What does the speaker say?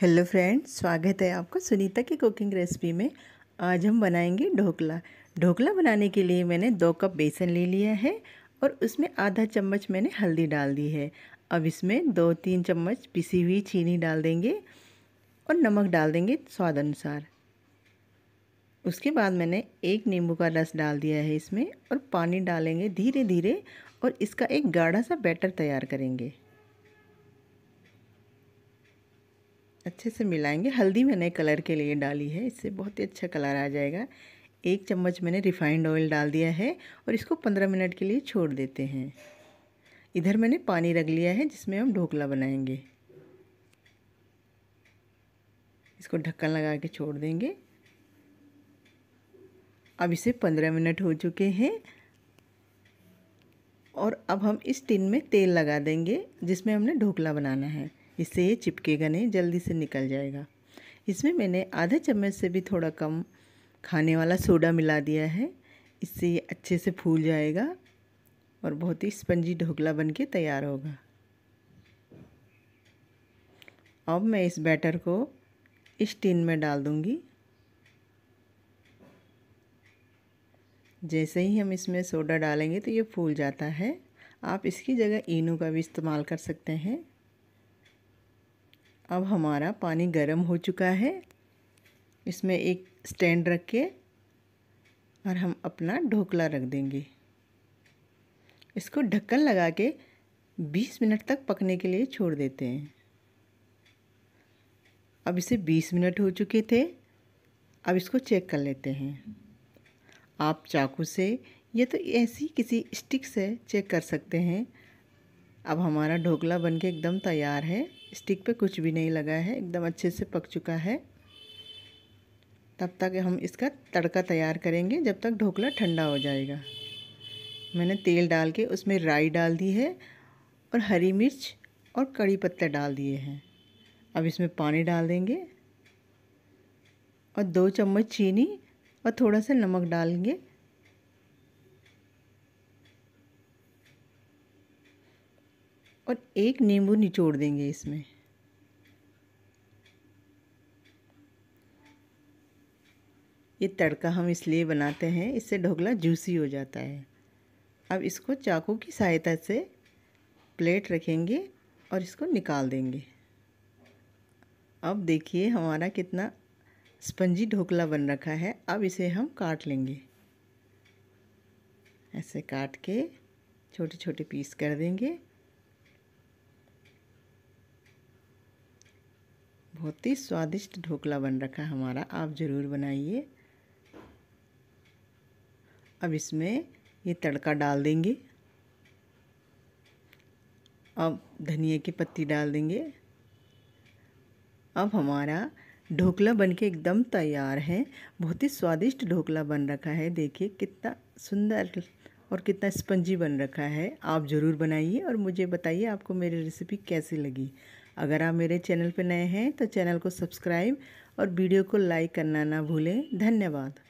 hello friends स्वागत है आपका सुनीता की कुकिंग रेसिपी में आज हम बनाएंगे ढोकला ढोकला बनाने के लिए मैंने दो कप बेसन ले लिया है और उसमें आधा चम्मच मैंने हल्दी डाल दी है अब इसमें दो तीन चम्मच पिसी हुई चीनी डाल देंगे और नमक डाल देंगे स्वाद अनुसार उसके बाद मैंने एक नींबू का रस डाल दिया है इसमें और पानी डालेंगे धीरे धीरे और इसका एक गाढ़ा सा बैटर तैयार करेंगे अच्छे से मिलाएंगे हल्दी मैंने कलर के लिए डाली है इससे बहुत ही अच्छा कलर आ जाएगा एक चम्मच मैंने रिफाइंड ऑयल डाल दिया है और इसको पंद्रह मिनट के लिए छोड़ देते हैं इधर मैंने पानी रख लिया है जिसमें हम ढोकला बनाएंगे इसको ढक्कन लगा के छोड़ देंगे अब इसे पंद्रह मिनट हो चुके हैं और अब हम इस टिन में तेल लगा देंगे जिसमें हमने ढोकला बनाना है इससे ये चिपकेगा नहीं जल्दी से निकल जाएगा इसमें मैंने आधा चम्मच से भी थोड़ा कम खाने वाला सोडा मिला दिया है इससे ये अच्छे से फूल जाएगा और बहुत ही स्पंजी ढोकला बन के तैयार होगा अब मैं इस बैटर को इस टिन में डाल दूँगी जैसे ही हम इसमें सोडा डालेंगे तो ये फूल जाता है आप इसकी जगह इनो का भी इस्तेमाल कर सकते हैं अब हमारा पानी गर्म हो चुका है इसमें एक स्टैंड रख के और हम अपना ढोकला रख देंगे इसको ढक्कन लगा के 20 मिनट तक पकने के लिए छोड़ देते हैं अब इसे 20 मिनट हो चुके थे अब इसको चेक कर लेते हैं आप चाकू से या तो ऐसी किसी स्टिक से चेक कर सकते हैं अब हमारा ढोकला बनके एकदम तैयार है स्टिक पे कुछ भी नहीं लगा है एकदम अच्छे से पक चुका है तब तक हम इसका तड़का तैयार करेंगे जब तक ढोकला ठंडा हो जाएगा मैंने तेल डाल के उसमें राई डाल दी है और हरी मिर्च और कड़ी पत्ता डाल दिए हैं अब इसमें पानी डाल देंगे और दो चम्मच चीनी और थोड़ा सा नमक डालेंगे और एक नींबू निचोड़ देंगे इसमें ये तड़का हम इसलिए बनाते हैं इससे ढोकला जूसी हो जाता है अब इसको चाकू की सहायता से प्लेट रखेंगे और इसको निकाल देंगे अब देखिए हमारा कितना स्पंजी ढोकला बन रखा है अब इसे हम काट लेंगे ऐसे काट के छोटे छोटे पीस कर देंगे बहुत ही स्वादिष्ट ढोकला बन रखा है हमारा आप ज़रूर बनाइए अब इसमें ये तड़का डाल देंगे अब धनिया की पत्ती डाल देंगे अब हमारा ढोकला बनके एकदम तैयार है बहुत ही स्वादिष्ट ढोकला बन रखा है देखिए कितना सुंदर और कितना स्पंजी बन रखा है आप ज़रूर बनाइए और मुझे बताइए आपको मेरी रेसिपी कैसी लगी अगर आप मेरे चैनल पर नए हैं तो चैनल को सब्सक्राइब और वीडियो को लाइक करना ना भूलें धन्यवाद